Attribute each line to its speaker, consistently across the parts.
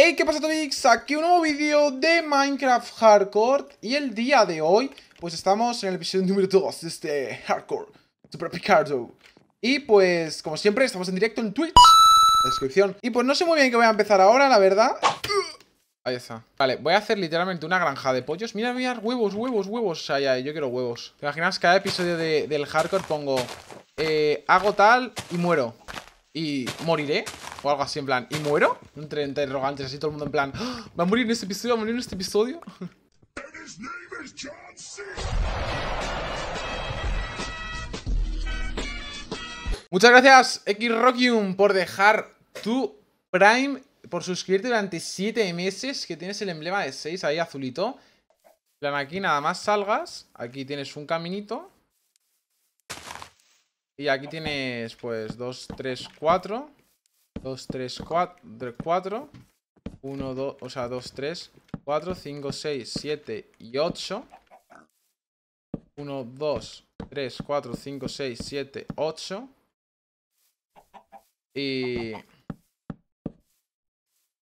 Speaker 1: Hey, ¿qué pasa Tobix? Aquí un nuevo vídeo de Minecraft Hardcore Y el día de hoy, pues estamos en el episodio número 2 de este Hardcore Super Picardo Y pues, como siempre, estamos en directo en Twitch la Descripción Y pues no sé muy bien qué voy a empezar ahora, la verdad Ahí está Vale, voy a hacer literalmente una granja de pollos Mira, mira, huevos, huevos, huevos Ay, yo quiero huevos ¿Te imaginas? Cada episodio del Hardcore pongo eh, Hago tal y muero y moriré o algo así en plan, ¿y muero? Un Entre interrogantes, así todo el mundo en plan, ah, ¿va a morir en este episodio? ¿Va a morir en este episodio? Muchas gracias, Xrockium, por dejar tu Prime, por suscribirte durante 7 meses, que tienes el emblema de 6 ahí azulito. plan, aquí nada más salgas, aquí tienes un caminito y aquí tienes, pues, 2, 3, 4. 2, 3, 4. 1, 2, o sea, 2, 3, 4, 5, 6, 7 y 8. 1, 2, 3, 4, 5, 6, 7, 8. Y...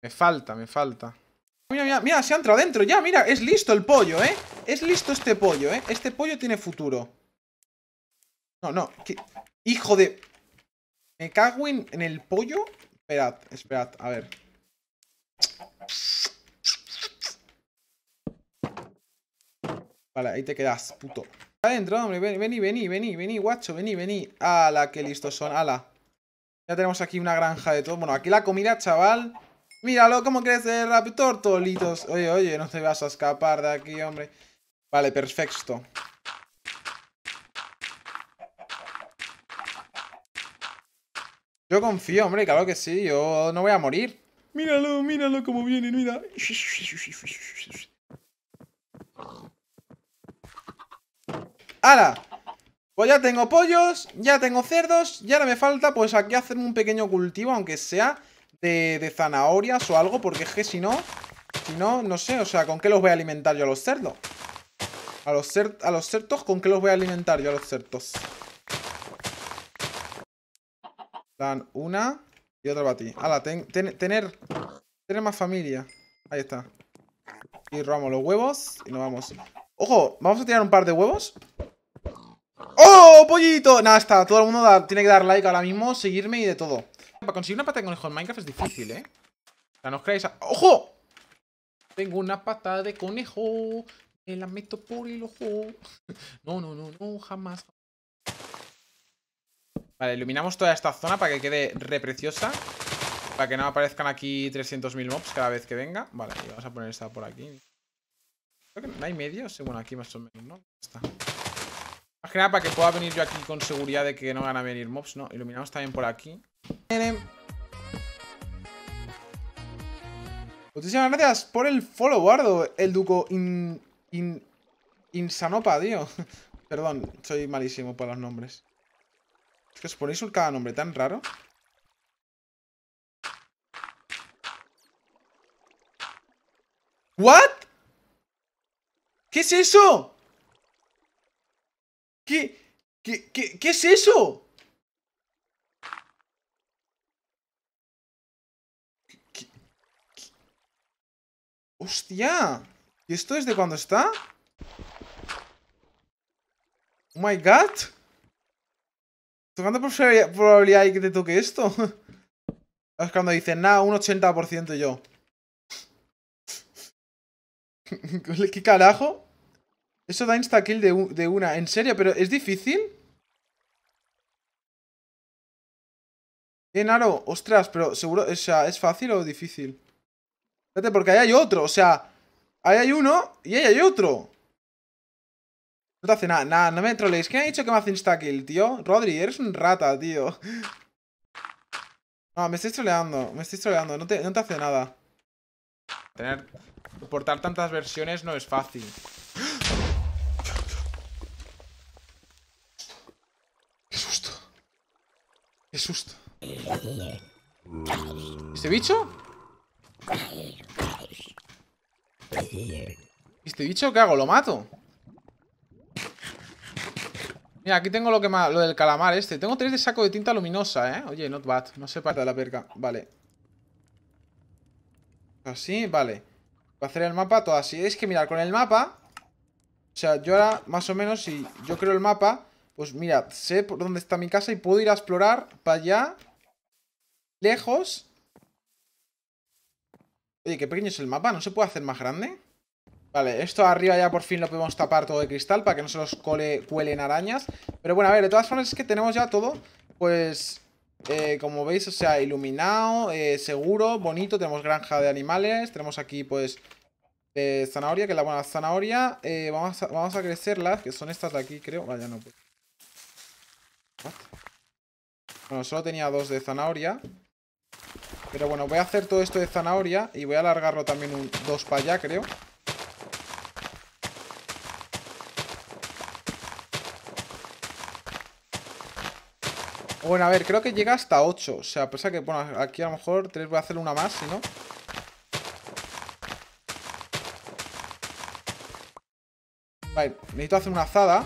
Speaker 1: Me falta, me falta. Mira, mira, mira, se ha entrado dentro ya, mira, es listo el pollo, ¿eh? Es listo este pollo, ¿eh? Este pollo tiene futuro. No, no. Hijo de... Me cago en, el pollo. Esperad, esperad. A ver. Vale, ahí te quedas, puto. Adentro, hombre, vení, vení, vení, vení, guacho, vení, vení. ¡Hala, qué listos son, ¡Hala! Ya tenemos aquí una granja de todo. Bueno, aquí la comida, chaval. Míralo, cómo crece raptor, tolitos? Oye, oye, no te vas a escapar de aquí, hombre. Vale, perfecto. Yo confío, hombre, claro que sí, yo no voy a morir. Míralo, míralo como viene, mira. ¡Hala! Pues ya tengo pollos, ya tengo cerdos y ahora me falta pues aquí hacerme un pequeño cultivo, aunque sea de, de zanahorias o algo, porque es que si no, si no, no sé, o sea, ¿con qué los voy a alimentar yo a los cerdos? A los, a los cerdos, ¿con qué los voy a alimentar yo a los cerdos? Dan una y otra para ti. Ala, tener, tener más familia. Ahí está. Y robamos los huevos y nos vamos. ¡Ojo! ¿Vamos a tirar un par de huevos? ¡Oh, pollito! Nada, está. Todo el mundo tiene que dar like ahora mismo, seguirme y de todo. Para conseguir una pata de conejo en Minecraft es difícil, ¿eh? O sea, no os creáis... A... ¡Ojo! Tengo una pata de conejo. Me la meto por el ojo. No, no, no, no. Jamás, Vale, iluminamos toda esta zona para que quede preciosa Para que no aparezcan aquí 300.000 mobs cada vez que venga. Vale, y vamos a poner esta por aquí. Creo que no hay medio, bueno aquí más o menos, ¿no? Está. Más que nada para que pueda venir yo aquí con seguridad de que no van a venir mobs, ¿no? Iluminamos también por aquí. Muchísimas gracias por el follow, guardo el duco in, in, insanopa, tío. Perdón, soy malísimo por los nombres. Es que os ponéis un cada nombre tan raro. ¿What? ¿Qué es eso? ¿Qué, qué, qué, es eso? hostia ¿Y esto es de cuándo está? Oh my god ¿Cuánta probabilidad hay que te toque esto? Es cuando dicen, nada, un 80% yo. ¿Qué carajo? Eso da insta-kill de, una. ¿En serio? ¿Pero es difícil? En Aro. Ostras, pero seguro... O sea, ¿es fácil o difícil? Espérate, porque ahí hay otro. O sea, ahí hay uno y ahí hay otro. No te hace nada, nada, no me troleéis. ¿Quién ha dicho que me hace instakill, tío? Rodri, eres un rata, tío. No, me estáis troleando, me estáis troleando, no te, hace nada. Tener. soportar tantas versiones no es fácil. ¡Qué susto! ¡Qué susto! ¿Este bicho? ¿Este bicho qué hago? ¿Lo mato? aquí tengo lo que más, lo del calamar este. Tengo tres de saco de tinta luminosa, ¿eh? Oye, not bad. No se para la perca. Vale. Así, vale. Voy a hacer el mapa todo así. Es que mirar, con el mapa... O sea, yo ahora, más o menos, si yo creo el mapa... Pues mira, sé por dónde está mi casa y puedo ir a explorar para allá. Lejos. Oye, qué pequeño es el mapa. ¿No se puede hacer más grande? Vale, esto arriba ya por fin lo podemos tapar todo de cristal para que no se nos cuelen arañas. Pero bueno, a ver, de todas formas es que tenemos ya todo, pues, eh, como veis, o sea, iluminado, eh, seguro, bonito. Tenemos granja de animales, tenemos aquí, pues, eh, zanahoria, que es la buena zanahoria. vamos, a, vamos a crecerlas, que son estas de aquí, creo. Vaya, no puedo. Bueno, solo tenía dos de zanahoria. Pero bueno, voy a hacer todo esto de zanahoria y voy a alargarlo también un, dos para allá, creo. Bueno, a ver, creo que llega hasta 8. O sea, pasa que, bueno, aquí a lo mejor 3 voy a hacer una más, si no. Vale, necesito hacer una azada.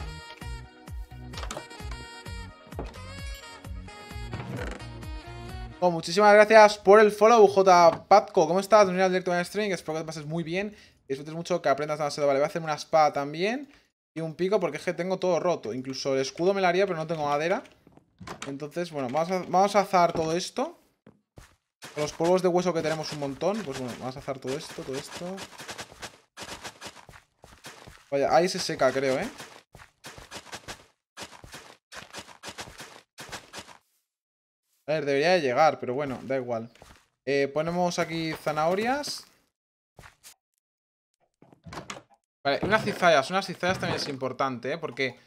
Speaker 1: Oh, muchísimas gracias por el follow, J. Patco. ¿Cómo estás? Bienvenido al directo en stream. Espero que te pases muy bien. Disfrutes mucho, que aprendas demasiado. Vale, voy a hacer una espada también. Y un pico, porque es que tengo todo roto. Incluso el escudo me lo haría, pero no tengo madera. Entonces, bueno, vamos a, azar todo esto. Los polvos de hueso que tenemos un montón. Pues bueno, vamos a azar todo esto, todo esto. Vaya, ahí se seca, creo, ¿eh? A ver, debería de llegar, pero bueno, da igual. Eh, ponemos aquí zanahorias. Vale, unas cizallas. Unas cizallas también es importante, ¿eh? Porque,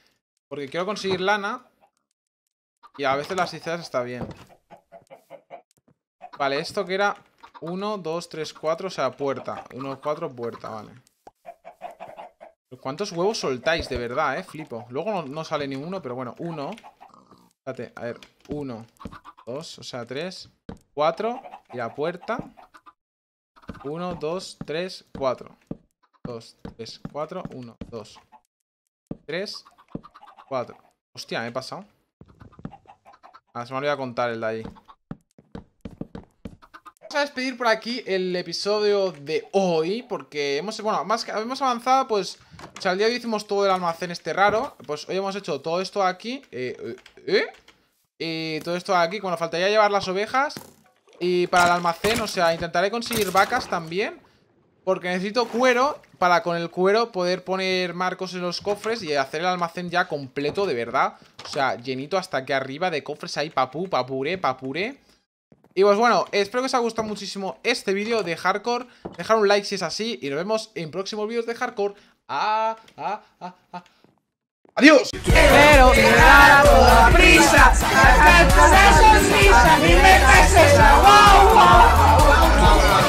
Speaker 1: porque quiero conseguir lana y a veces las tijeras está bien. Vale, esto que era 1, 2, 3, 4, o sea, puerta. 1, 4, puerta, vale. ¿Cuántos huevos soltáis? De verdad, eh, flipo. Luego no, sale ninguno, pero bueno, 1. Espérate, a ver, 1, 2, o sea, 3, 4. Y la puerta. 1, 2, 3, 4. 2, 3, 4, 1, 2, 3, 4. Hostia, me he pasado. Ah, se me a contar el de ahí. Vamos a despedir por aquí el episodio de hoy, porque hemos, bueno, más que hemos avanzado, pues, o sea, el día de hoy hicimos todo el almacén este raro, pues hoy hemos hecho todo esto aquí, eh, eh, eh, y todo esto aquí, Cuando faltaría llevar las ovejas, y para el almacén, o sea, intentaré conseguir vacas también, porque necesito cuero para con el cuero poder poner marcos en los cofres y hacer el almacén ya completo de verdad. O sea, llenito hasta que arriba de cofres ahí, papú, papuré, papuré. Y pues bueno, espero que os haya gustado muchísimo este vídeo de Hardcore. Dejar un like si es así y nos vemos en próximos vídeos de Hardcore. Ah, ah, ah, ¡Adiós! prisa, es wow.